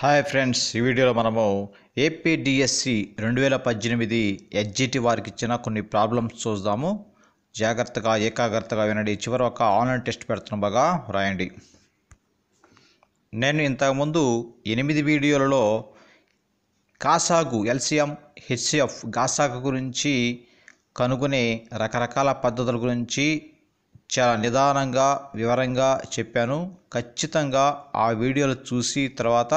hi friends ఈ వీడియోలో మనము ఏపీడిఎస్సి రెండు వేల పద్దెనిమిది ఎడ్జిటి వారికి ఇచ్చిన కొన్ని ప్రాబ్లమ్స్ చూద్దాము జాగ్రత్తగా ఏకాగ్రతగా వినండి చివరి ఒక ఆన్లైన్ టెస్ట్ పెడుతున్న బాగా రాయండి నేను ఇంతకుముందు ఎనిమిది వీడియోలలో కాసాగు ఎల్సిఎం హెచ్సిఎఫ్ గాసాగు గురించి కనుగొనే రకరకాల పద్ధతుల గురించి చాలా నిదానంగా వివరంగా చెప్పాను ఖచ్చితంగా ఆ వీడియోలు చూసి తర్వాత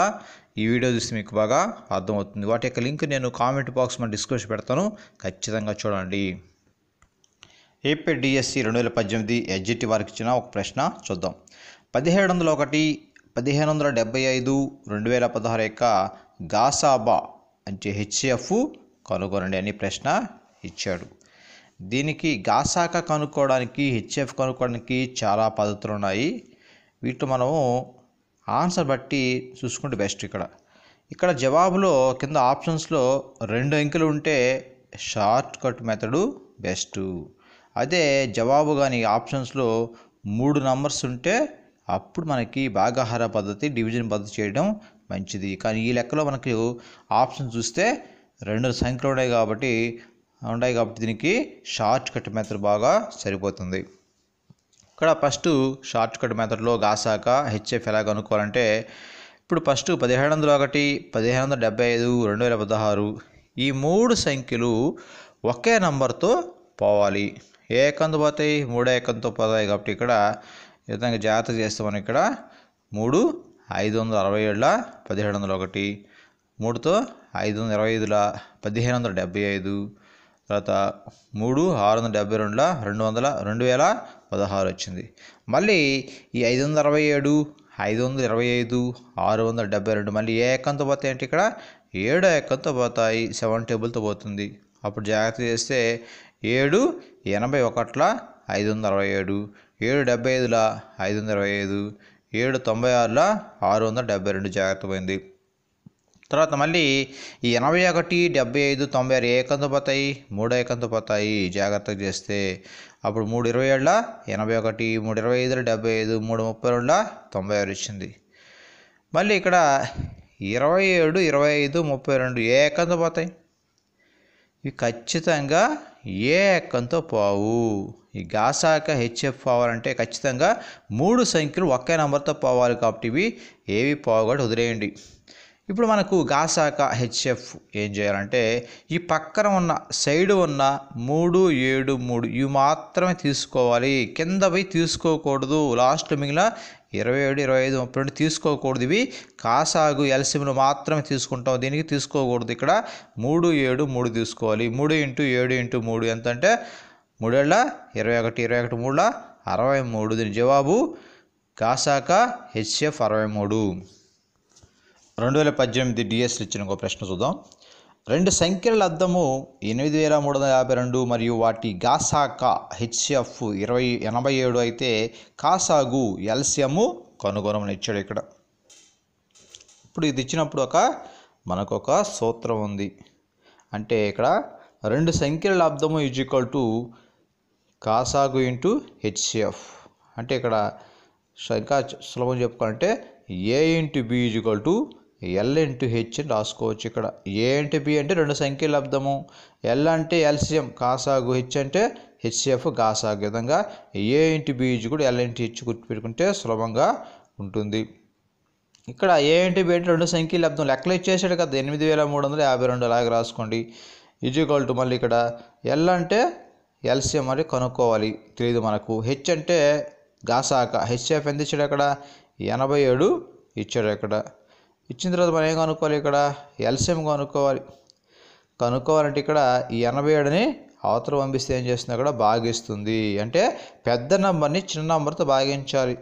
ఈ వీడియో చూసి మీకు బాగా అర్థమవుతుంది వాటి యొక్క లింక్ నేను కామెంట్ బాక్స్ మన డిస్క్రిప్షన్ పెడతాను ఖచ్చితంగా చూడండి ఏపీడిఎస్సి రెండు వేల పద్దెనిమిది ఎడ్జెట్ వారికి ఇచ్చిన ఒక ప్రశ్న చూద్దాం పదిహేడు వందల ఒకటి పదిహేను వందల డెబ్బై ఐదు రెండు వేల పదహారు యొక్క గాసాబా అంటే హెచ్ఎఫ్ కనుగొనండి అని ప్రశ్న ఇచ్చాడు దీనికి గాసాక కనుక్కోవడానికి హెచ్ఎఫ్ కనుక్కోవడానికి చాలా పద్ధతులు ఉన్నాయి వీటిలో మనము ఆన్సర్ బట్టి చూసుకుంటే బెస్ట్ ఇక్కడ ఇక్కడ జవాబులో కింద ఆప్షన్స్లో రెండు అంకెలు ఉంటే షార్ట్ కట్ మెథడు బెస్ట్ అదే జవాబు కానీ ఆప్షన్స్లో మూడు నంబర్స్ ఉంటే అప్పుడు మనకి భాగాహార పద్ధతి డివిజన్ పద్ధతి చేయడం మంచిది కానీ ఈ లెక్కలో మనకు ఆప్షన్ చూస్తే రెండు సంఖ్యలు ఉన్నాయి కాబట్టి ఉన్నాయి కాబట్టి దీనికి షార్ట్ కట్ మెథడ్ బాగా సరిపోతుంది ఇక్కడ ఫస్ట్ షార్ట్ కట్ మెథడ్లో గాసాక హెచ్ఎఫ్ ఎలా కనుక్కోవాలంటే ఇప్పుడు ఫస్ట్ పదిహేడు వందల ఒకటి పదిహేను వందల డెబ్బై ఐదు రెండు వేల పదహారు ఈ మూడు సంఖ్యలు ఒకే నంబర్తో పోవాలి ఏ ఎక్కంతో పోతాయి మూడో ఎకంతో పోతాయి కాబట్టి ఇక్కడ ఈ విధంగా జాగ్రత్త చేస్తామని ఇక్కడ మూడు ఐదు వందల అరవై ఏడుల పదిహేడు వందల ఒకటి మూడుతో ఐదు వందల ఇరవై ఐదుల పదిహేను వందల డెబ్బై ఐదు తర్వాత మూడు ఆరు వందల డెబ్బై రెండుల రెండు వందల రెండు వేల పదహారు వచ్చింది మళ్ళీ ఈ ఐదు వందల అరవై ఏడు ఐదు వందల ఇరవై ఐదు ఆరు వందల డెబ్బై రెండు మళ్ళీ ఏ ఎక్కంతో పోతాయి అంటే ఇక్కడ ఏడు ఎక్కంతో పోతాయి సెవెన్ టేబుల్తో పోతుంది అప్పుడు జాగ్రత్త చేస్తే ఏడు ఎనభై ఒకట్ల ఐదు వందల అరవై ఏడు ఏడు డెబ్బై ఐదుల ఐదు వందల ఇరవై ఐదు ఏడు తొంభై ఆరుల ఆరు వందల డెబ్బై రెండు జాగ్రత్త పోయింది తర్వాత మళ్ళీ ఈ ఎనభై ఒకటి డెబ్బై ఐదు తొంభై ఆరు ఏ పోతాయి మూడు ఏకంతు పోతాయి జాగ్రత్తగా చేస్తే అప్పుడు మూడు ఇరవై ఏళ్ళ ఎనభై ఒకటి మూడు ఇరవై ఐదుల డెబ్బై ఐదు మూడు ముప్పై రెండుల తొంభై ఆరు ఇచ్చింది మళ్ళీ ఇక్కడ ఇరవై ఏడు ఇరవై ఐదు ముప్పై రెండు ఏ ఎక్కంతో పోతాయి ఇవి ఖచ్చితంగా ఏ ఎక్కంతో పోవు ఈ గాసాక హెచ్ఎఫ్ పోవాలంటే ఖచ్చితంగా మూడు సంఖ్యలు ఒకే నెంబర్తో పోవాలి కాబట్టి ఇవి ఏవి పోగొట్టు వదిలేయండి ఇప్పుడు మనకు గాసాక హెచ్ఎఫ్ ఏం చేయాలంటే ఈ పక్కన ఉన్న సైడ్ ఉన్న మూడు ఏడు మూడు ఇవి మాత్రమే తీసుకోవాలి కింద పోయి తీసుకోకూడదు లాస్ట్ మిగిలిన ఇరవై ఏడు ఇరవై ఐదు ముప్పై రెండు తీసుకోకూడదు ఇవి కాసాగు ఎల్సిమ్లు మాత్రమే తీసుకుంటాం దీనికి తీసుకోకూడదు ఇక్కడ మూడు ఏడు మూడు తీసుకోవాలి మూడు ఇంటూ ఏడు ఇంటూ మూడు ఎంత అంటే మూడేళ్ళ ఇరవై ఒకటి ఇరవై ఒకటి మూడుల అరవై మూడు దీని జవాబు కాసాక హెచ్ఎఫ్ అరవై మూడు రెండు వేల పద్దెనిమిది డిఎస్లు ఇచ్చిన ఒక ప్రశ్న చూద్దాం రెండు సంఖ్యల అద్దము ఎనిమిది వేల మూడు వందల యాభై రెండు మరియు వాటి గాసాక హెచ్ఎఫ్ ఇరవై ఎనభై ఏడు అయితే కాసాగు ఎల్సియము కనుగొనమని ఇచ్చాడు ఇక్కడ ఇప్పుడు ఇది ఇచ్చినప్పుడు ఒక మనకు ఒక సూత్రం ఉంది అంటే ఇక్కడ రెండు సంఖ్యల అర్థము ఈజ్ ఈక్వల్ టు కాసాగు ఇంటూ హెచ్సిఎఫ్ అంటే ఇక్కడ ఇంకా సులభం చెప్పుకోవాలంటే A into B is equal to L into H అని రాసుకోవచ్చు ఇక్కడ ఏ ఇంటూ బి అంటే రెండు సంఖ్యలు లబ్ధము ఎల్ అంటే ఎల్సిఎం కాసాగు హెచ్ అంటే హెచ్సిఎఫ్ కాసాగు విధంగా ఏ ఇంటూ బి కూడా ఎల్ ఇంటూ హెచ్ గుర్తుపెట్టుకుంటే సులభంగా ఉంటుంది ఇక్కడ ఏ ఇంటూ బి అంటే రెండు సంఖ్యలు లబ్ధం లెక్కలు ఇచ్చేసాడు కదా ఎనిమిది వేల మూడు వందల యాభై రెండు అలాగే రాసుకోండి ఈక్వల్ టు మళ్ళీ ఇక్కడ ఎల్ అంటే ఎల్సిఎం అని కనుక్కోవాలి తెలియదు మనకు హెచ్ అంటే గాసాక హెచ్ఎఫ్ ఎంత ఇచ్చాడు అక్కడ ఎనభై ఏడు ఇచ్చాడు అక్కడ ఇచ్చిన తర్వాత మనం ఏం కనుక్కోవాలి ఇక్కడ ఎల్సిఎం కనుక్కోవాలి కనుక్కోవాలంటే ఇక్కడ ఎనభై ఏడుని అవతల పంపిస్తే ఏం చేస్తుంది అక్కడ భాగిస్తుంది అంటే పెద్ద నంబర్ని చిన్న నంబర్తో భాగించాలి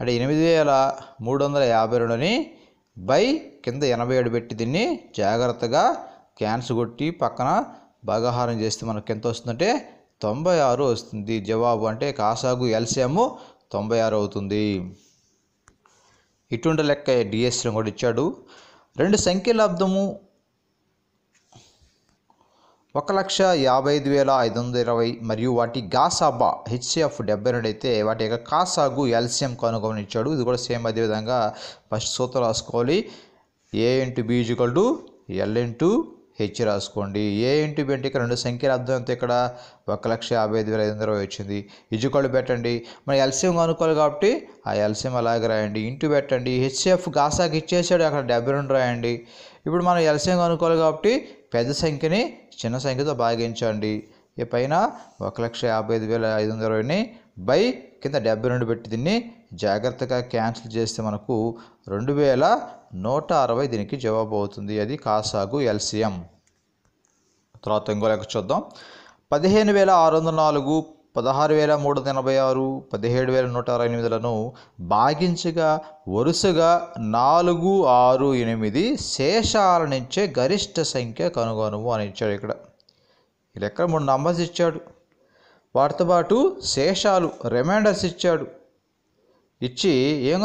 అంటే ఎనిమిది వేల మూడు వందల యాభై రెండుని బై కింద ఎనభై ఏడు పెట్టి దీన్ని జాగ్రత్తగా క్యాన్స్ కొట్టి పక్కన భాగాహారం చేస్తే మనకు ఎంత వస్తుందంటే తొంభై ఆరు వస్తుంది జవాబు అంటే కాసాగు ఎల్సిఎం తొంభై ఆరు అవుతుంది ఇటువంటి లెక్క డిఎస్సీని కూడా ఇచ్చాడు రెండు సంఖ్యల అబ్దము ఒక లక్ష యాభై ఐదు వేల ఐదు వందల ఇరవై మరియు వాటి గాసాబా హెచ్సిఎఫ్ డెబ్బై రెండు అయితే వాటి యొక్క కాసాగు ఎల్సిఎం కనుగొని ఇచ్చాడు ఇది కూడా సేమ్ అదేవిధంగా ఫస్ట్ సూత్రం రాసుకోవాలి A into B equal to L into H రాసుకోండి ఏ ఇంటి బెంట్ ఇక్కడ రెండు సంఖ్యల అర్థం అంతా ఇక్కడ ఒక లక్ష యాభై ఐదు వేల ఐదు వందల వచ్చింది ఇజుకోళ్ళు పెట్టండి మరి ఎల్సిఎం కనుక్కోవాలి కాబట్టి ఆ ఎల్సిఎం అలాగే రాయండి ఇంటి పెట్టండి హెచ్ఎఫ్ గాసాకి ఇచ్చేసాడు అక్కడ డెబ్బై రెండు రాయండి ఇప్పుడు మనం ఎల్సిఎం కనుక్కోవాలి కాబట్టి పెద్ద సంఖ్యని చిన్న సంఖ్యతో భాగించండి ఈ పైన ఒక లక్ష యాభై ఐదు వేల ఐదు వందల ఇరవైని బై కింద డెబ్బై రెండు పెట్టి దీన్ని జాగ్రత్తగా క్యాన్సిల్ చేస్తే మనకు రెండు వేల నూట అరవై దీనికి జవాబు అవుతుంది అది కాసాగు ఎల్సిఎం తర్వాత ఇంకో లెక్క చూద్దాం పదిహేను వేల ఆరు వందల నాలుగు పదహారు వేల మూడు వందల ఎనభై ఆరు పదిహేడు వేల నూట అరవై ఎనిమిదిలను భాగించగా వరుసగా నాలుగు ఆరు ఎనిమిది శేషాల నుంచే గరిష్ట సంఖ్య కనుగొనుము అని ఇచ్చాడు ఇక్కడ ఇక్కడ మూడు నంబర్స్ ఇచ్చాడు వాటితో పాటు శేషాలు రిమైండర్స్ ఇచ్చాడు ఇచ్చి ఏం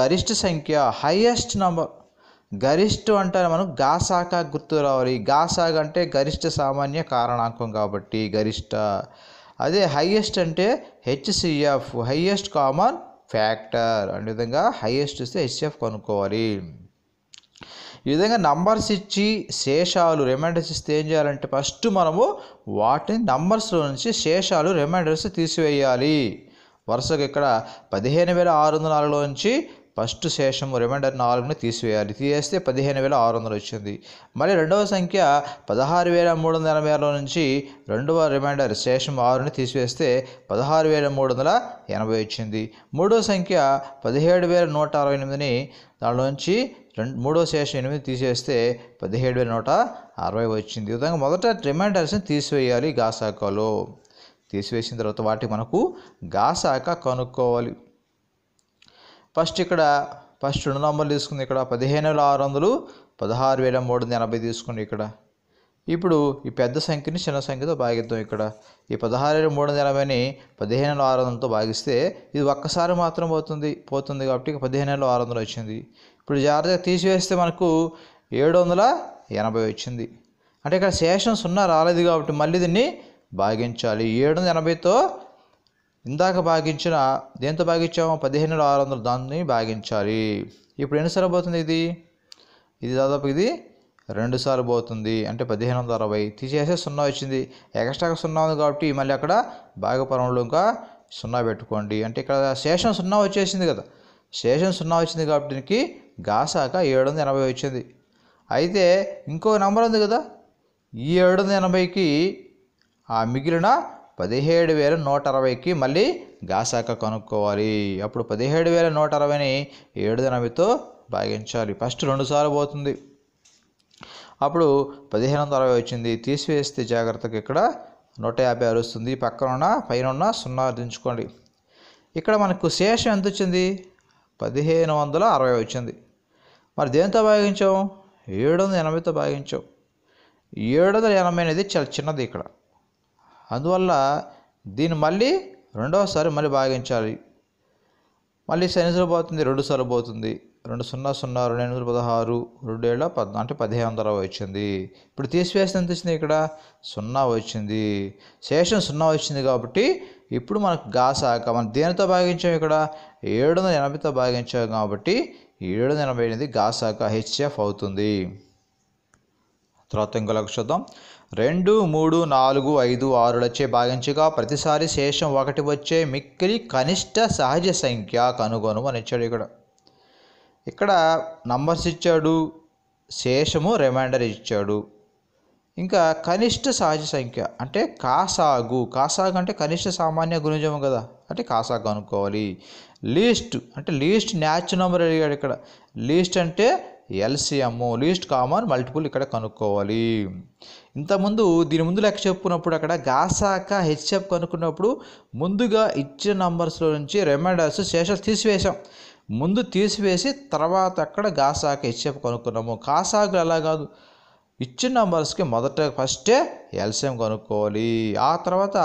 గరిష్ట సంఖ్య హైయెస్ట్ నంబర్ గరిష్ట అంటే మనం గాసాక గుర్తు రావాలి గాసాగ అంటే గరిష్ట సామాన్య కారణాంకం కాబట్టి గరిష్ట అదే హైయెస్ట్ అంటే హెచ్సిఎఫ్ హైయెస్ట్ కామన్ ఫ్యాక్టర్ అనే విధంగా హైయెస్ట్ ఇస్తే హెచ్సిఎఫ్ కనుక్కోవాలి ఈ విధంగా నంబర్స్ ఇచ్చి శేషాలు రిమైండర్స్ ఇస్తే ఏం చేయాలంటే ఫస్ట్ మనము వాటిని నంబర్స్లో నుంచి శేషాలు రిమైండర్స్ తీసివేయాలి వరుసగా ఇక్కడ పదిహేను వేల ఆరు వందల నాలుగులో నుంచి ఫస్ట్ శేషం రిమైండర్ నాలుగుని తీసివేయాలి తీసేస్తే పదిహేను వేల ఆరు వందలు వచ్చింది మళ్ళీ రెండవ సంఖ్య పదహారు వేల మూడు వందల ఎనభై ఆరులో నుంచి రెండవ రిమైండర్ శేషం ఆరుని తీసివేస్తే పదహారు వేల మూడు వందల ఎనభై వచ్చింది మూడవ సంఖ్య పదిహేడు వేల నూట అరవై ఎనిమిదిని నుంచి రెండు మూడో శేషం ఎనిమిది తీసేస్తే పదిహేడు వేల నూట అరవై వచ్చింది విధంగా మొదట రిమైండర్స్ని తీసివేయాలి గాసాకలో తీసివేసిన తర్వాత వాటి మనకు గాసాక కనుక్కోవాలి ఫస్ట్ ఇక్కడ ఫస్ట్ రెండు నంబర్లు తీసుకుంది ఇక్కడ పదిహేను వేల ఆరు వందలు పదహారు వేల మూడు వందల ఎనభై తీసుకుంది ఇక్కడ ఇప్పుడు ఈ పెద్ద సంఖ్యని చిన్న సంఖ్యతో భాగిద్దాం ఇక్కడ ఈ పదహారు వేల మూడు వందల ఎనభైని పదిహేను వేల ఆరు వందలతో భాగిస్తే ఇది ఒక్కసారి మాత్రం పోతుంది పోతుంది కాబట్టి పదిహేను వేల ఆరు వందలు వచ్చింది ఇప్పుడు జాగ్రత్తగా తీసివేస్తే మనకు ఏడు వందల ఎనభై వచ్చింది అంటే ఇక్కడ శేషం సున్నా రాలేదు కాబట్టి మళ్ళీ దీన్ని భాగించాలి ఏడు వందల ఎనభైతో ఇందాక భాగించిన దేంతో భాగించామో పదిహేను ఆరు వందలు దాన్ని భాగించాలి ఇప్పుడు ఎన్ని పోతుంది ఇది ఇది దాదాపు ఇది రెండు సార్లు పోతుంది అంటే పదిహేను వందల అరవై తీసేస్తే సున్నా వచ్చింది ఎక్స్ట్రాగా సున్నా ఉంది కాబట్టి మళ్ళీ అక్కడ భాగపరంలో ఇంకా సున్నా పెట్టుకోండి అంటే ఇక్కడ శేషం సున్నా వచ్చేసింది కదా శేషం సున్నా వచ్చింది కాబట్టి దీనికి గాసాక ఏడు వందల ఎనభై వచ్చింది అయితే ఇంకో నెంబర్ ఉంది కదా ఈ ఏడు వందల ఎనభైకి ఆ మిగిలిన పదిహేడు వేల నూట అరవైకి మళ్ళీ గాసాక కనుక్కోవాలి అప్పుడు పదిహేడు వేల నూట అరవైని ఏడు ఎనభైతో భాగించాలి ఫస్ట్ రెండుసార్లు పోతుంది అప్పుడు పదిహేను వందల అరవై వచ్చింది తీసివేస్తే జాగ్రత్తగా ఇక్కడ నూట యాభై ఆరు వస్తుంది పక్కనున్న పైన ఉన్న సున్నా దించుకోండి ఇక్కడ మనకు శేషం ఎంత వచ్చింది పదిహేను వందల అరవై వచ్చింది మరి దేనితో భాగించాం ఏడు వందల ఎనభైతో భాగించాం ఏడు వందల ఎనభై అనేది చాలా చిన్నది ఇక్కడ అందువల్ల దీన్ని మళ్ళీ రెండవసారి మళ్ళీ భాగించాలి మళ్ళీ శనిసలు పోతుంది రెండు సార్లు పోతుంది రెండు సున్నా సున్నా రెండు ఎనిమిది పదహారు రెండు ఏళ్ళ పద్ అంటే పదిహేను వందల వచ్చింది ఇప్పుడు తీసివేసిన ఎంత వచ్చింది ఇక్కడ సున్నా వచ్చింది శేషం సున్నా వచ్చింది కాబట్టి ఇప్పుడు మనకు గాసాక మనం దేనితో భాగించాం ఇక్కడ ఏడు వందల ఎనభైతో భాగించాం కాబట్టి ఏడు వందల ఎనభై అనేది గాసాక హెచ్ఎఫ్ అవుతుంది తర్వాత ఇంకో లక్ష చూద్దాం రెండు మూడు నాలుగు ఐదు ఆరులచే భాగించగా ప్రతిసారి శేషం ఒకటి వచ్చే మిక్కిలి కనిష్ట సహజ సంఖ్య కనుగొను అని ఇచ్చాడు ఇక్కడ ఇక్కడ నంబర్స్ ఇచ్చాడు శేషము రిమైండర్ ఇచ్చాడు ఇంకా కనిష్ట సహజ సంఖ్య అంటే కాసాగు కాసాగు అంటే కనిష్ట సామాన్య గుణజం కదా అంటే కాసాగు అనుకోవాలి లీస్ట్ అంటే లీస్ట్ న్యాచురల్ నెంబర్ అడిగాడు ఇక్కడ లీస్ట్ అంటే ఎల్సిఎం లీస్ట్ కామన్ మల్టిపుల్ ఇక్కడ కనుక్కోవాలి ఇంతకుముందు దీని ముందు లెక్క చెప్పుకున్నప్పుడు అక్కడ గాసాక హెచ్ఎఫ్ కనుక్కున్నప్పుడు ముందుగా ఇచ్చిన నంబర్స్లో నుంచి రిమైండర్స్ శేషాలు తీసివేశాం ముందు తీసివేసి తర్వాత అక్కడ గాసాక హెచ్ఎఫ్ కనుక్కున్నాము కాసాకులు అలా కాదు ఇచ్చిన నంబర్స్కి మొదట ఫస్టే ఎల్సిఎం కనుక్కోవాలి ఆ తర్వాత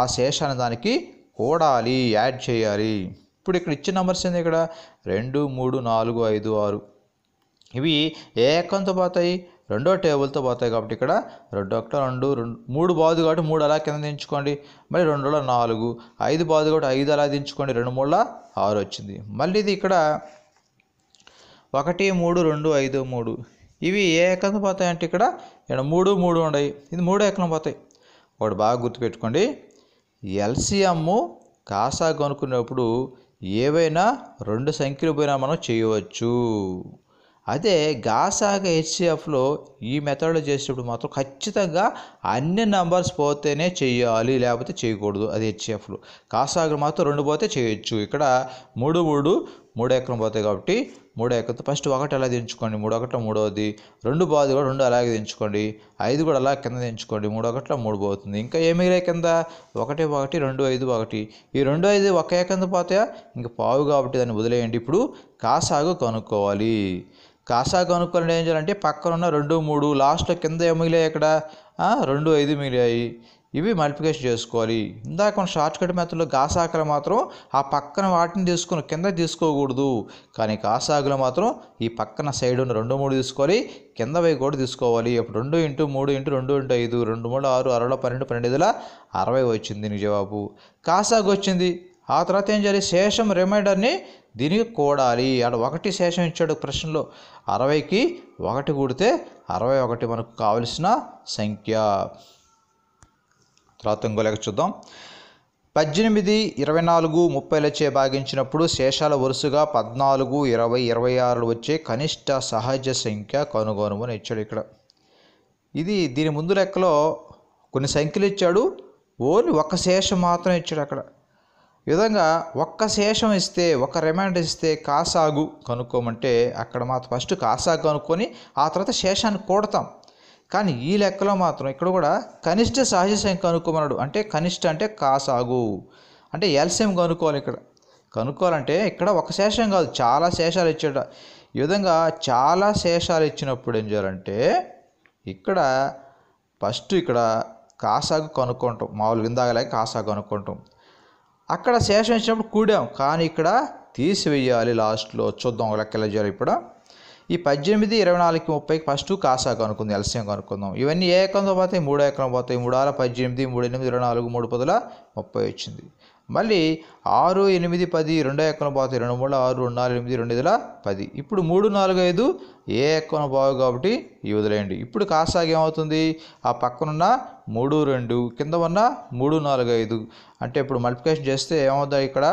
ఆ శేషాన్ని దానికి కూడాలి యాడ్ చేయాలి ఇప్పుడు ఇక్కడ ఇచ్చిన నంబర్స్ ఏంది ఇక్కడ రెండు మూడు నాలుగు ఐదు ఆరు ఇవి ఏ ఎక్కంతో పోతాయి రెండో టేబుల్తో పోతాయి కాబట్టి ఇక్కడ రెండు ఒకటో రెండు రెండు మూడు బాదు కాబట్టి మూడు అలా కింద దించుకోండి మరి రెండులో నాలుగు ఐదు బాదు కాబట్టి ఐదు అలా దించుకోండి రెండు మూడుల ఆరు వచ్చింది మళ్ళీ ఇది ఇక్కడ ఒకటి మూడు రెండు ఐదు మూడు ఇవి ఏ ఎక్కంతో పోతాయి అంటే ఇక్కడ ఇక్కడ మూడు మూడు ఉన్నాయి ఇది మూడో ఎక్కడ పోతాయి ఒకటి బాగా గుర్తుపెట్టుకోండి ఎల్సిఎమ్ కాసా కొనుక్కునేప్పుడు ఏవైనా రెండు సంఖ్యలు పోయినా మనం చేయవచ్చు అదే గాసాగా హెచ్సిఎఫ్లో ఈ మెథడ్లో చేసేటప్పుడు మాత్రం ఖచ్చితంగా అన్ని నంబర్స్ పోతేనే చేయాలి లేకపోతే చేయకూడదు అది హెచ్సిఎఫ్లో గాసాగా మాత్రం రెండు పోతే చేయొచ్చు ఇక్కడ మూడు మూడు మూడు ఎకరం పోతాయి కాబట్టి మూడు ఎకరం ఫస్ట్ ఒకటి అలా దించుకోండి మూడు ఒకటి మూడవది రెండు బాధ కూడా రెండు అలాగే దించుకోండి ఐదు కూడా అలా కింద దించుకోండి మూడు ఒకటిలో మూడు పోతుంది ఇంకా ఏ మిగిలే కింద ఒకటి ఒకటి రెండు ఐదు ఒకటి ఈ రెండు ఐదు ఒక ఎకరం పోతాయా ఇంకా పావు కాబట్టి దాన్ని వదిలేయండి ఇప్పుడు కాసాగు కనుక్కోవాలి కాసా కనుక్కొని ఏం చేయాలంటే పక్కన ఉన్న రెండు మూడు లాస్ట్లో కింద ఏం మిగిలాయి ఇక్కడ రెండు ఐదు మిగిలాయి ఇవి మల్టిప్లికేషన్ చేసుకోవాలి ఇందాక షార్ట్కట్ మెథడ్లో గాసాకులు మాత్రం ఆ పక్కన వాటిని తీసుకుని కింద తీసుకోకూడదు కానీ గాసాకులు మాత్రం ఈ పక్కన సైడ్ ఉన్న రెండు మూడు తీసుకోవాలి కింద వైపు కూడా తీసుకోవాలి అప్పుడు రెండు ఇంటూ మూడు ఇంటూ రెండు ఇంటూ ఐదు రెండు మూడు ఆరు అరవై పన్నెండు పన్నెండు ఇదిలా అరవై వచ్చింది దీనికి జవాబు కాసాగు వచ్చింది ఆ తర్వాత ఏం చేయాలి శేషం రిమైండర్ని దీనికి కూడాలి అక్కడ ఒకటి శేషం ఇచ్చాడు ప్రశ్నలో అరవైకి ఒకటి కూడితే అరవై ఒకటి మనకు కావలసిన సంఖ్య తర్వాత ఇంకో లెక్క చూద్దాం పద్దెనిమిది ఇరవై నాలుగు ముప్పై లచ్చే భాగించినప్పుడు శేషాల వరుసగా పద్నాలుగు ఇరవై ఇరవై ఆరులు వచ్చే కనిష్ట సహజ సంఖ్య అని ఇచ్చాడు ఇక్కడ ఇది దీని ముందు లెక్కలో కొన్ని సంఖ్యలు ఇచ్చాడు ఓన్లీ ఒక శేషం మాత్రం ఇచ్చాడు అక్కడ ఈ విధంగా ఒక్క శేషం ఇస్తే ఒక రిమాండ్ ఇస్తే కాసాగు కనుక్కోమంటే అక్కడ మాత్రం ఫస్ట్ కాసాగు కనుక్కొని ఆ తర్వాత శేషాన్ని కూడతాం కానీ ఈ లెక్కలో మాత్రం ఇక్కడ కూడా కనిష్ట సహజ సంఖ్య కనుక్కోమన్నాడు అంటే కనిష్ట అంటే కాసాగు అంటే ఎల్సిఎం కనుక్కోవాలి ఇక్కడ కనుక్కోవాలంటే ఇక్కడ ఒక శేషం కాదు చాలా శేషాలు ఇచ్చాడు ఈ విధంగా చాలా శేషాలు ఇచ్చినప్పుడు ఏం చేయాలంటే ఇక్కడ ఫస్ట్ ఇక్కడ కాసాగు కనుక్కుంటాం మామూలుగా ఇందాకలాగే కాసాగు కనుక్కుంటాం అక్కడ శేషం ఇచ్చినప్పుడు కూడాం కానీ ఇక్కడ తీసివేయాలి లాస్ట్లో చూద్దాం ఒక లెక్కలు జరిగి ఇప్పుడు ఈ పద్దెనిమిది ఇరవై నాలుగుకి ముప్పైకి ఫస్ట్ కాసా కనుక్కుంది ఎల్సీఎం కనుక్కుందాం ఇవన్నీ ఏ ఎకరంతో పోతాయి మూడో ఎకరం పోతాయి మూడు ఆరు పద్దెనిమిది మూడు ఎనిమిది ఇరవై నాలుగు మూడు పదుల ముప్పై వచ్చింది మళ్ళీ ఆరు ఎనిమిది పది రెండో ఎక్కన పాత రెండు మూడు ఆరు రెండు నాలుగు ఎనిమిది రెండు ఇదిలా పది ఇప్పుడు మూడు నాలుగు ఐదు ఏ ఎక్కన బావు కాబట్టి ఈ వదిలేయండి ఇప్పుడు కాసాగి ఏమవుతుంది ఆ పక్కనున్న మూడు రెండు కింద ఉన్న మూడు నాలుగు ఐదు అంటే ఇప్పుడు మల్టిప్లికేషన్ చేస్తే ఏమవుతుంది ఇక్కడ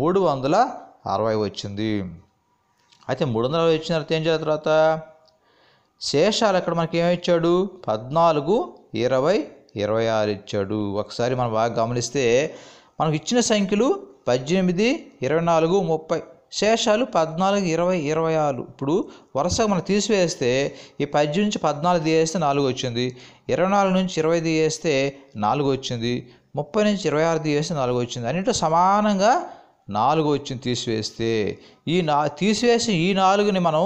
మూడు వందల అరవై వచ్చింది అయితే మూడు వందల అరవై వచ్చిన తర్వాత ఏం చేయాలి తర్వాత శేషాలు ఇక్కడ మనకి ఏమిచ్చాడు పద్నాలుగు ఇరవై ఇరవై ఆరు ఇచ్చాడు ఒకసారి మనం బాగా గమనిస్తే మనకు ఇచ్చిన సంఖ్యలు పద్దెనిమిది ఇరవై నాలుగు ముప్పై శేషాలు పద్నాలుగు ఇరవై ఇరవై ఆరు ఇప్పుడు వరుసగా మనం తీసివేస్తే ఈ పద్దెనిమిది నుంచి పద్నాలుగు తీయేస్తే నాలుగు వచ్చింది ఇరవై నాలుగు నుంచి ఇరవై తీయేస్తే నాలుగు వచ్చింది ముప్పై నుంచి ఇరవై ఆరు తీయేస్తే నాలుగు వచ్చింది అన్నింటిలో సమానంగా నాలుగు వచ్చింది తీసివేస్తే ఈ నా తీసివేసిన ఈ నాలుగుని మనం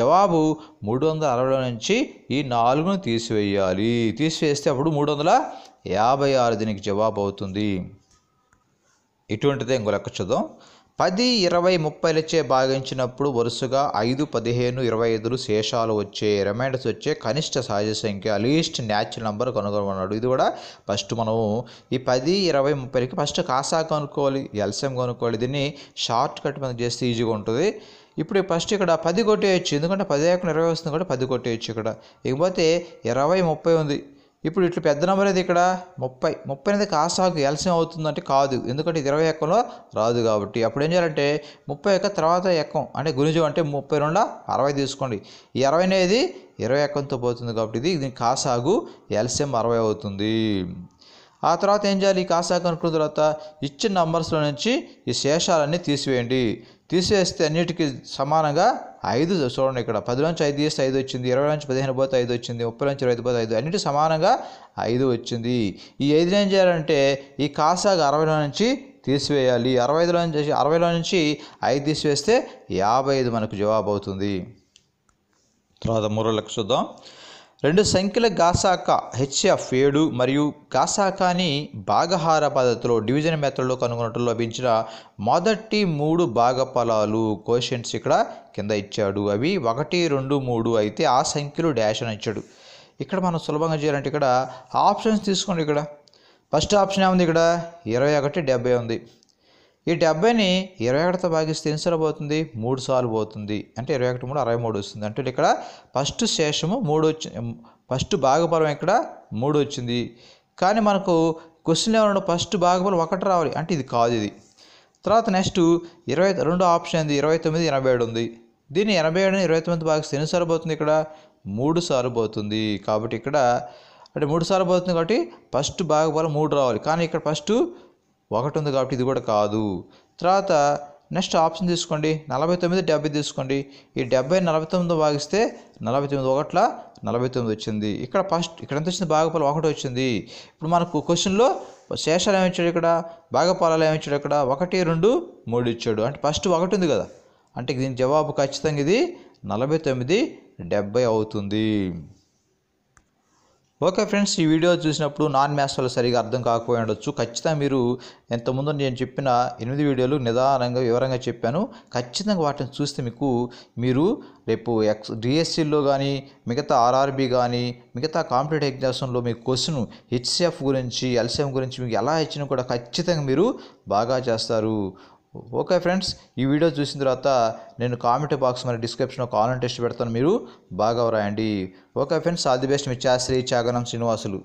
జవాబు మూడు వందల అరవై నుంచి ఈ నాలుగును తీసివేయాలి తీసివేస్తే అప్పుడు మూడు వందల యాభై ఆరు దీనికి జవాబు అవుతుంది ఇటువంటిదే ఇంకొక చూద్దాం పది ఇరవై ముప్పైలచే భాగించినప్పుడు వరుసగా ఐదు పదిహేను ఇరవై ఐదులు శేషాలు వచ్చే రిమైండర్స్ వచ్చే కనిష్ట సహజ సంఖ్య లీస్ట్ న్యాచురల్ నెంబర్ కనుగొనమన్నాడు ఇది కూడా ఫస్ట్ మనము ఈ పది ఇరవై ముప్పైకి ఫస్ట్ కాసా కనుక్కోవాలి ఎల్సిఎం కనుక్కోవాలి దీన్ని షార్ట్ కట్ మనం చేస్తే ఈజీగా ఉంటుంది ఇప్పుడు ఫస్ట్ ఇక్కడ పది కొట్టేయచ్చు ఎందుకంటే పది ఏకంగా ఇరవై వస్తుంది కూడా పది కొట్టేయచ్చు ఇక్కడ ఇకపోతే ఇరవై ముప్పై ఉంది ఇప్పుడు ఇట్లా పెద్ద నెంబర్ అయితే ఇక్కడ ముప్పై ముప్పై అనేది కాసాకు ఎల్సియం అవుతుందంటే కాదు ఎందుకంటే ఇది ఇరవై ఎక్కంలో రాదు కాబట్టి అప్పుడు ఏం చేయాలంటే ముప్పై యొక్క తర్వాత ఎక్కం అంటే గుణిజం అంటే ముప్పై రెండు అరవై తీసుకోండి ఈ అరవై అనేది ఇరవై ఎక్కంతో పోతుంది కాబట్టి ఇది దీని కాసాగు ఎల్సిఎం అరవై అవుతుంది ఆ తర్వాత ఏం చేయాలి కాసాగు అనుకున్న తర్వాత ఇచ్చిన నంబర్స్లో నుంచి ఈ శేషాలన్నీ తీసివేయండి తీసేస్తే అన్నిటికీ సమానంగా ఐదు చూడండి ఇక్కడ పది నుంచి ఐదు తీస్తే ఐదు వచ్చింది ఇరవై నుంచి పదిహేను పోతే ఐదు వచ్చింది ముప్పై నుంచి ఇరవై పోతే ఐదు అన్నిటి సమానంగా ఐదు వచ్చింది ఈ ఐదు ఏం చేయాలంటే ఈ కాసాగా అరవైలో నుంచి తీసివేయాలి అరవై ఐదులో నుంచి అరవైలో నుంచి ఐదు తీసివేస్తే యాభై ఐదు మనకు జవాబు అవుతుంది తర్వాత మూడో లెక్క చూద్దాం రెండు సంఖ్యల గాసాక హెచ్ఎఫ్ ఏడు మరియు గాసాకాని భాగహార పద్ధతిలో డివిజన్ మెథడ్లో కనుగొనటంలో లభించిన మొదటి మూడు భాగఫలాలు కోషన్స్ ఇక్కడ కింద ఇచ్చాడు అవి ఒకటి రెండు మూడు అయితే ఆ సంఖ్యలు డాష్ అని ఇచ్చాడు ఇక్కడ మనం సులభంగా చేయాలంటే ఇక్కడ ఆప్షన్స్ తీసుకోండి ఇక్కడ ఫస్ట్ ఆప్షన్ ఏముంది ఇక్కడ ఇరవై ఒకటి డెబ్బై ఉంది ఈ డెబ్బైని ఇరవై ఒకటితో భాగిస్తే ఎన్నిసార్లు పోతుంది మూడు సార్లు పోతుంది అంటే ఇరవై ఒకటి మూడు అరవై మూడు వస్తుంది అంటే ఇక్కడ ఫస్ట్ శేషము మూడు వచ్చి ఫస్ట్ భాగఫలం ఇక్కడ మూడు వచ్చింది కానీ మనకు క్వశ్చన్ ఏమన్నా ఫస్ట్ భాగఫలం ఒకటి రావాలి అంటే ఇది కాదు ఇది తర్వాత నెక్స్ట్ ఇరవై రెండు ఆప్షన్ ఉంది ఇరవై తొమ్మిది ఎనభై ఏడు ఉంది దీన్ని ఎనభై ఏడుని ఇరవై తొమ్మిది భాగిస్తే ఎన్నిసార్లు పోతుంది ఇక్కడ మూడు సార్లు పోతుంది కాబట్టి ఇక్కడ అంటే మూడు సార్లు పోతుంది కాబట్టి ఫస్ట్ భాగఫలం మూడు రావాలి కానీ ఇక్కడ ఫస్ట్ ఒకటి ఉంది కాబట్టి ఇది కూడా కాదు తర్వాత నెక్స్ట్ ఆప్షన్ తీసుకోండి నలభై తొమ్మిది డెబ్బై తీసుకోండి ఈ డెబ్బై నలభై తొమ్మిది భాగిస్తే నలభై తొమ్మిది ఒకట్ల నలభై తొమ్మిది వచ్చింది ఇక్కడ ఫస్ట్ ఇక్కడ ఎంత వచ్చింది భాగపాలు ఒకటి వచ్చింది ఇప్పుడు మనకు క్వశ్చన్లో శేషాలు ఏమిచ్చాడు ఇక్కడ భాగపాలాలు ఏమిచ్చాడు ఇక్కడ ఒకటి రెండు మూడు ఇచ్చాడు అంటే ఫస్ట్ ఒకటి ఉంది కదా అంటే దీని జవాబు ఖచ్చితంగా ఇది నలభై తొమ్మిది డెబ్బై అవుతుంది ఓకే ఫ్రెండ్స్ ఈ వీడియో చూసినప్పుడు నాన్ మ్యాథ్స్ వాళ్ళు సరిగా అర్థం కాకపోయి ఉండొచ్చు ఖచ్చితంగా మీరు ఎంతముందు నేను చెప్పిన ఎనిమిది వీడియోలు నిదానంగా వివరంగా చెప్పాను ఖచ్చితంగా వాటిని చూస్తే మీకు మీరు రేపు ఎక్స్ డిఎస్సిలో కానీ మిగతా ఆర్ఆర్బి కానీ మిగతా కాంపిటేటివ్ ఎగ్జామ్స్లో మీకు క్వశ్చన్ హెచ్సిఎఫ్ గురించి ఎల్సిఎఫ్ గురించి మీకు ఎలా ఇచ్చినా కూడా ఖచ్చితంగా మీరు బాగా చేస్తారు ఓకే ఫ్రెండ్స్ ఈ వీడియో చూసిన తర్వాత నేను కామెంట్ బాక్స్ మరి డిస్క్రిప్షన్లో కాలం టెస్ట్ పెడతాను మీరు బాగా రాయండి okay friends all the best మీ చాశ్రీ చాగనం శ్రీనివాసులు